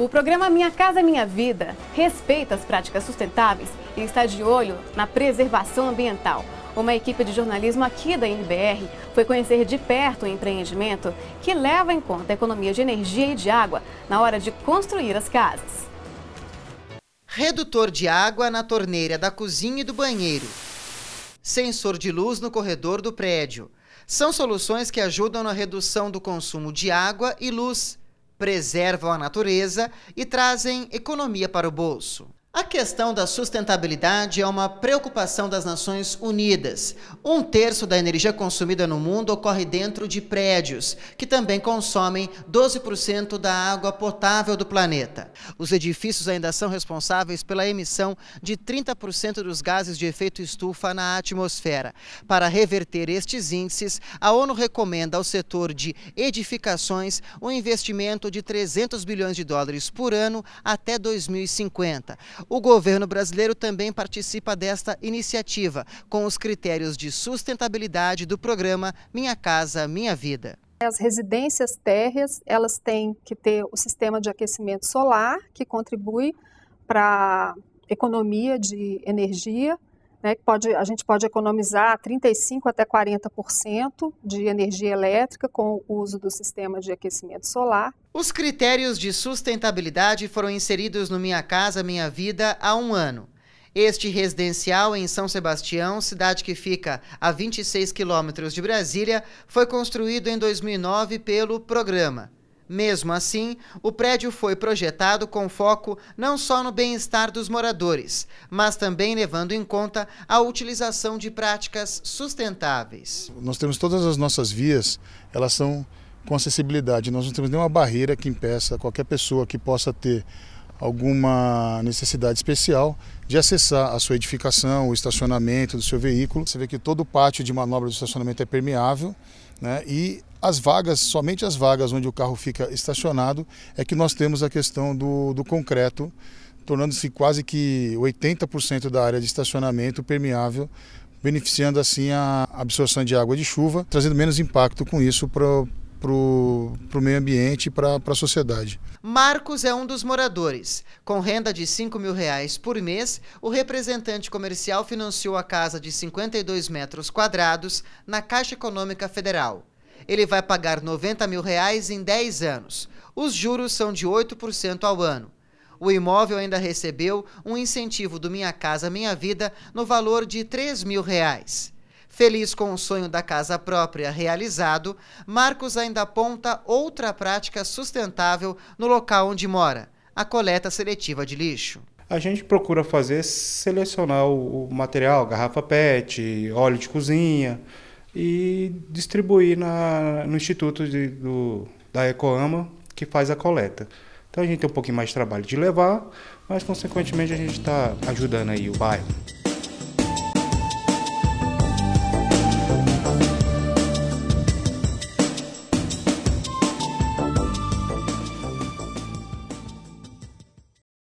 O programa Minha Casa Minha Vida respeita as práticas sustentáveis e está de olho na preservação ambiental. Uma equipe de jornalismo aqui da NBR foi conhecer de perto o empreendimento que leva em conta a economia de energia e de água na hora de construir as casas. Redutor de água na torneira da cozinha e do banheiro. Sensor de luz no corredor do prédio. São soluções que ajudam na redução do consumo de água e luz preservam a natureza e trazem economia para o bolso. A questão da sustentabilidade é uma preocupação das Nações Unidas. Um terço da energia consumida no mundo ocorre dentro de prédios, que também consomem 12% da água potável do planeta. Os edifícios ainda são responsáveis pela emissão de 30% dos gases de efeito estufa na atmosfera. Para reverter estes índices, a ONU recomenda ao setor de edificações um investimento de 300 bilhões de dólares por ano até 2050. O governo brasileiro também participa desta iniciativa, com os critérios de sustentabilidade do programa Minha Casa Minha Vida. As residências térreas, elas têm que ter o sistema de aquecimento solar, que contribui para a economia de energia, né, que pode, a gente pode economizar 35% até 40% de energia elétrica com o uso do sistema de aquecimento solar. Os critérios de sustentabilidade foram inseridos no Minha Casa Minha Vida há um ano. Este residencial em São Sebastião, cidade que fica a 26 quilômetros de Brasília, foi construído em 2009 pelo programa. Mesmo assim, o prédio foi projetado com foco não só no bem-estar dos moradores, mas também levando em conta a utilização de práticas sustentáveis. Nós temos todas as nossas vias, elas são com acessibilidade. Nós não temos nenhuma barreira que impeça qualquer pessoa que possa ter alguma necessidade especial de acessar a sua edificação, o estacionamento do seu veículo. Você vê que todo o pátio de manobra do estacionamento é permeável né? e as vagas, somente as vagas onde o carro fica estacionado, é que nós temos a questão do, do concreto, tornando-se quase que 80% da área de estacionamento permeável beneficiando assim a absorção de água de chuva, trazendo menos impacto com isso para para o meio ambiente e para a sociedade. Marcos é um dos moradores. Com renda de 5 mil reais por mês, o representante comercial financiou a casa de 52 metros quadrados na Caixa Econômica Federal. Ele vai pagar 90 mil reais em 10 anos. Os juros são de 8% ao ano. O imóvel ainda recebeu um incentivo do Minha Casa Minha Vida no valor de 3 mil reais. Feliz com o sonho da casa própria realizado, Marcos ainda aponta outra prática sustentável no local onde mora: a coleta seletiva de lixo. A gente procura fazer selecionar o material, garrafa PET, óleo de cozinha e distribuir na, no Instituto de, do, da Ecoama, que faz a coleta. Então a gente tem um pouquinho mais de trabalho de levar, mas consequentemente a gente está ajudando aí o bairro.